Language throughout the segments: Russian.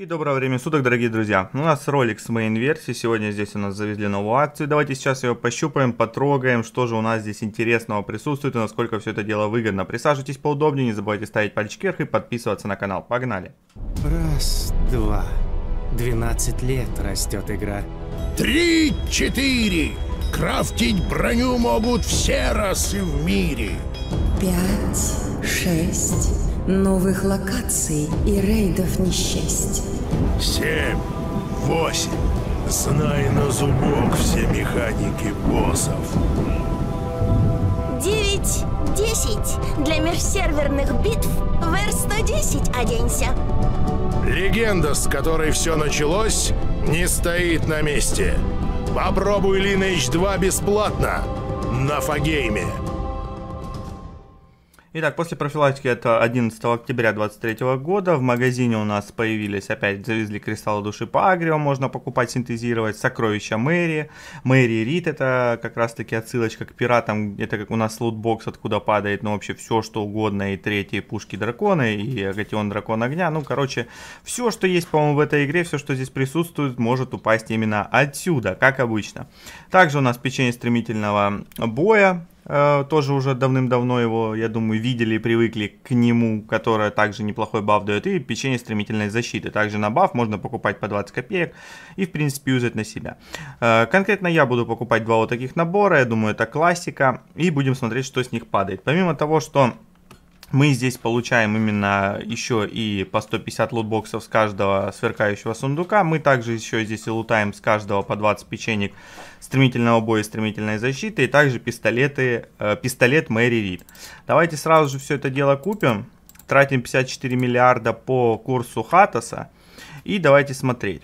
И доброго времени суток, дорогие друзья. У нас ролик с main версии. Сегодня здесь у нас завезли новую акцию. Давайте сейчас ее пощупаем, потрогаем, что же у нас здесь интересного присутствует и насколько все это дело выгодно. Присаживайтесь поудобнее, не забывайте ставить пальчик вверх и подписываться на канал. Погнали. Раз, два. двенадцать лет растет игра. Три, четыре. Крафтить броню могут все расы в мире. Пять, шесть, новых локаций и рейдов несчастья. Семь, восемь. Знай на зубок все механики боссов. Девять, десять. Для межсерверных битв в R110 оденься. Легенда, с которой все началось, не стоит на месте. Попробуй Lineage 2 бесплатно на Фагейме. Итак, после профилактики это 11 октября 2023 года. В магазине у нас появились опять, завезли кристаллы души по Агрио, можно покупать, синтезировать. Сокровища Мэри. Мэри Рид это как раз таки отсылочка к пиратам. Это как у нас лутбокс, откуда падает, ну вообще все, что угодно. И третьи пушки дракона, и агатион дракон огня. Ну, короче, все, что есть, по-моему, в этой игре, все, что здесь присутствует, может упасть именно отсюда, как обычно. Также у нас печенье стремительного боя Э, тоже уже давным-давно его, я думаю, видели и привыкли к нему, которая также неплохой баф дает, и печенье стремительной защиты. Также на баф можно покупать по 20 копеек и, в принципе, юзать на себя. Э, конкретно я буду покупать два вот таких набора, я думаю, это классика, и будем смотреть, что с них падает. Помимо того, что мы здесь получаем именно еще и по 150 лотбоксов с каждого сверкающего сундука. Мы также еще здесь и лутаем с каждого по 20 печенек стремительного боя и стремительной защиты. И также пистолеты, э, пистолет Мэри Рид. Давайте сразу же все это дело купим. Тратим 54 миллиарда по курсу Хатаса. И давайте смотреть.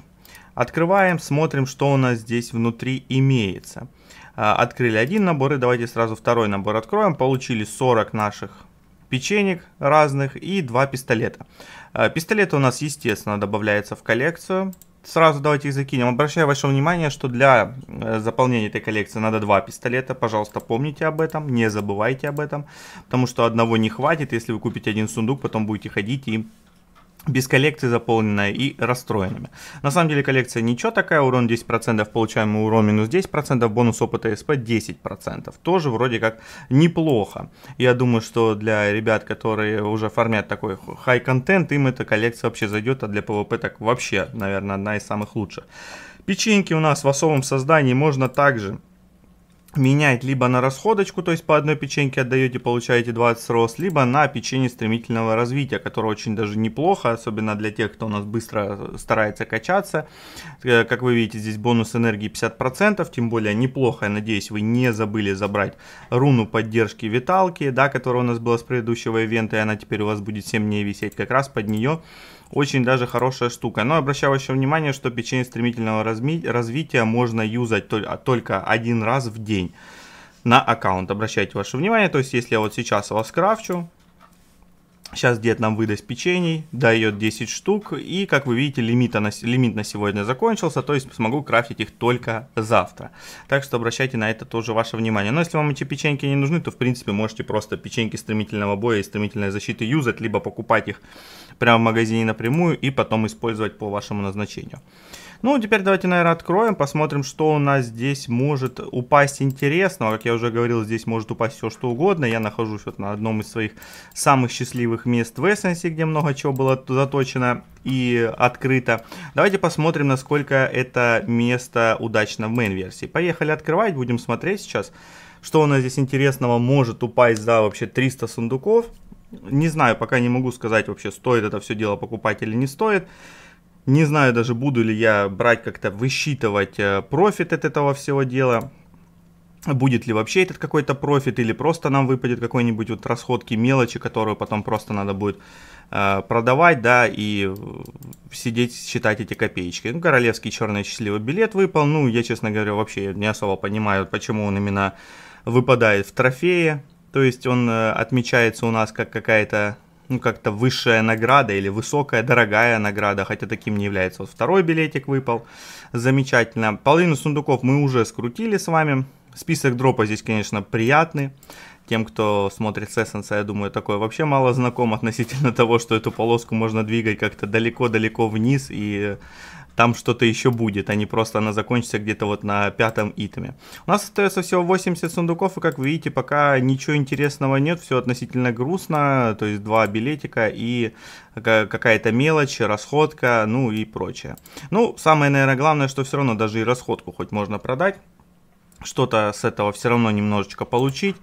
Открываем, смотрим, что у нас здесь внутри имеется. Э, открыли один набор и давайте сразу второй набор откроем. Получили 40 наших печенек разных и два пистолета. Э, пистолеты у нас, естественно, добавляются в коллекцию. Сразу давайте их закинем. Обращаю ваше внимание, что для э, заполнения этой коллекции надо два пистолета. Пожалуйста, помните об этом, не забывайте об этом. Потому что одного не хватит, если вы купите один сундук, потом будете ходить и без коллекции заполненная и расстроенными. На самом деле коллекция ничего такая, урон 10%, получаемый урон минус 10%, бонус опыта СП 10%. Тоже вроде как неплохо. Я думаю, что для ребят, которые уже фармят такой хай-контент, им эта коллекция вообще зайдет, а для PvP так вообще, наверное, одна из самых лучших. Печеньки у нас в особом создании можно также менять либо на расходочку, то есть по одной печеньке отдаете, получаете 20 рост, либо на печенье стремительного развития, которое очень даже неплохо, особенно для тех, кто у нас быстро э, старается качаться. Э, как вы видите, здесь бонус энергии 50%, тем более неплохо, я надеюсь, вы не забыли забрать руну поддержки виталки, да, которая у нас была с предыдущего ивента, и она теперь у вас будет 7 дней висеть как раз под нее очень даже хорошая штука. Но обращаю ваше внимание, что печенье стремительного развития можно юзать а, только один раз в день на аккаунт. Обращайте ваше внимание, то есть если я вот сейчас его скрафчу, Сейчас дед нам выдаст печений, дает 10 штук, и, как вы видите, лимита на, лимит на сегодня закончился, то есть смогу крафтить их только завтра. Так что обращайте на это тоже ваше внимание. Но если вам эти печеньки не нужны, то, в принципе, можете просто печеньки стремительного боя и стремительной защиты юзать, либо покупать их прямо в магазине напрямую и потом использовать по вашему назначению. Ну, теперь давайте, наверное, откроем, посмотрим, что у нас здесь может упасть интересного. Как я уже говорил, здесь может упасть все, что угодно. Я нахожусь вот на одном из своих самых счастливых мест в Эссенсе, где много чего было заточено и открыто. Давайте посмотрим, насколько это место удачно в мейн-версии. Поехали открывать, будем смотреть сейчас, что у нас здесь интересного может упасть за вообще 300 сундуков. Не знаю, пока не могу сказать вообще, стоит это все дело покупать или не стоит. Не знаю даже, буду ли я брать как-то, высчитывать э, профит от этого всего дела. Будет ли вообще этот какой-то профит или просто нам выпадет какой-нибудь вот расходки, мелочи, которую потом просто надо будет э, продавать, да, и э, сидеть, считать эти копеечки. Ну, королевский черный счастливый билет выпал, ну, я, честно говоря, вообще не особо понимаю, почему он именно выпадает в трофее, то есть он э, отмечается у нас как какая-то ну, как-то высшая награда или высокая, дорогая награда, хотя таким не является. Вот второй билетик выпал, замечательно. Половину сундуков мы уже скрутили с вами. Список дропа здесь, конечно, приятный. Тем, кто смотрит Сессенса, я думаю, такое вообще мало знаком относительно того, что эту полоску можно двигать как-то далеко-далеко вниз и там что-то еще будет, а не просто она закончится где-то вот на пятом итме. У нас остается всего 80 сундуков, и как вы видите, пока ничего интересного нет, все относительно грустно, то есть два билетика и какая-то мелочь, расходка, ну и прочее. Ну, самое, наверное, главное, что все равно даже и расходку хоть можно продать что-то с этого все равно немножечко получить.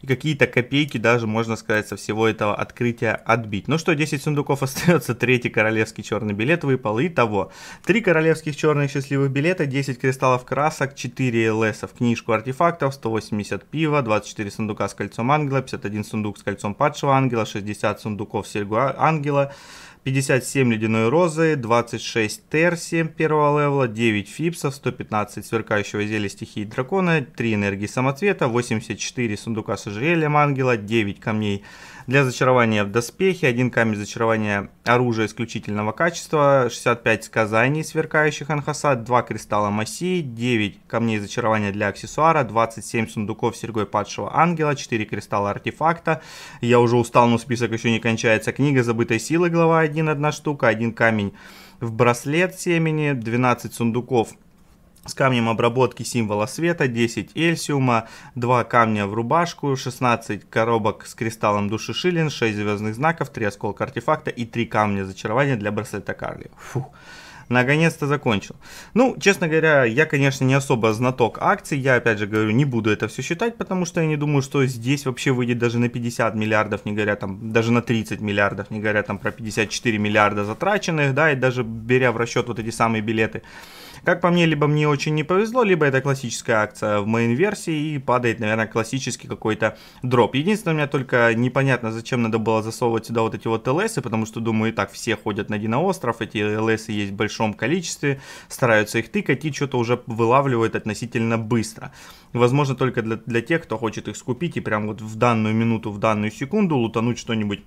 И какие-то копейки даже, можно сказать, со всего этого открытия отбить. Ну что, 10 сундуков остается, третий королевский черный билет выпал. и того. 3 королевских черных счастливых билета, 10 кристаллов красок, 4 ЛС в книжку артефактов, 180 пива, 24 сундука с кольцом ангела, 51 сундук с кольцом падшего ангела, 60 сундуков с серьгу ангела, 57 ледяной розы, 26 терси первого левела, 9 фипсов, 115 сверкающего зелья стихии дракона, 3 энергии самоцвета, 84 сундука с ожерельем ангела, 9 камней для зачарования в доспехе, 1 камень зачарования оружия исключительного качества, 65 сказаний сверкающих анхаса, 2 кристалла масси, 9 камней зачарования для аксессуара, 27 сундуков с серьгой падшего ангела, 4 кристалла артефакта. Я уже устал, но список еще не кончается. Книга забытой силы глава один одна штука, один камень в браслет семени, 12 сундуков с камнем обработки символа света, 10 эльсиума, 2 камня в рубашку, 16 коробок с кристаллом души Шилин, 6 звездных знаков, 3 осколка артефакта и 3 камня зачарования для браслета Карли. Фух наконец-то закончил. Ну, честно говоря, я, конечно, не особо знаток акций, я, опять же говорю, не буду это все считать, потому что я не думаю, что здесь вообще выйдет даже на 50 миллиардов, не говоря там, даже на 30 миллиардов, не говоря там про 54 миллиарда затраченных, да, и даже беря в расчет вот эти самые билеты. Как по мне, либо мне очень не повезло, либо это классическая акция в моей версии и падает, наверное, классический какой-то дроп. Единственное, у меня только непонятно, зачем надо было засовывать сюда вот эти вот ЛСы, потому что, думаю, и так все ходят на Диноостров, эти ЛСы есть в большом количестве, стараются их тыкать и что-то уже вылавливают относительно быстро. Возможно, только для, для тех, кто хочет их скупить и прям вот в данную минуту, в данную секунду лутануть что-нибудь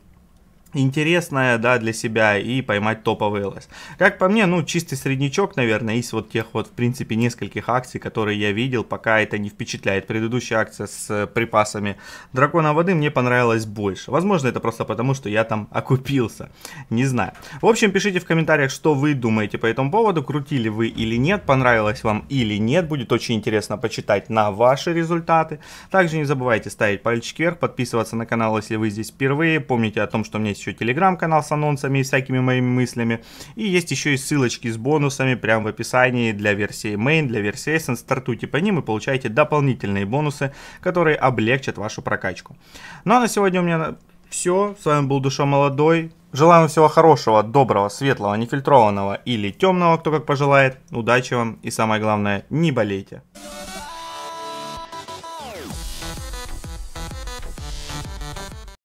интересное, да, для себя и поймать топовый ЛС. Как по мне, ну, чистый среднячок, наверное, из вот тех вот, в принципе, нескольких акций, которые я видел, пока это не впечатляет. Предыдущая акция с э, припасами дракона воды мне понравилась больше. Возможно, это просто потому, что я там окупился. Не знаю. В общем, пишите в комментариях, что вы думаете по этому поводу, крутили вы или нет, понравилось вам или нет. Будет очень интересно почитать на ваши результаты. Также не забывайте ставить пальчики вверх, подписываться на канал, если вы здесь впервые. Помните о том, что у меня есть еще телеграм-канал с анонсами и всякими моими мыслями. И есть еще и ссылочки с бонусами прямо в описании для версии Main, для версии Essence. Стартуйте по ним и получайте дополнительные бонусы, которые облегчат вашу прокачку. Ну а на сегодня у меня все. С вами был Душа Молодой. Желаю вам всего хорошего, доброго, светлого, нефильтрованного или темного, кто как пожелает. Удачи вам и самое главное, не болейте.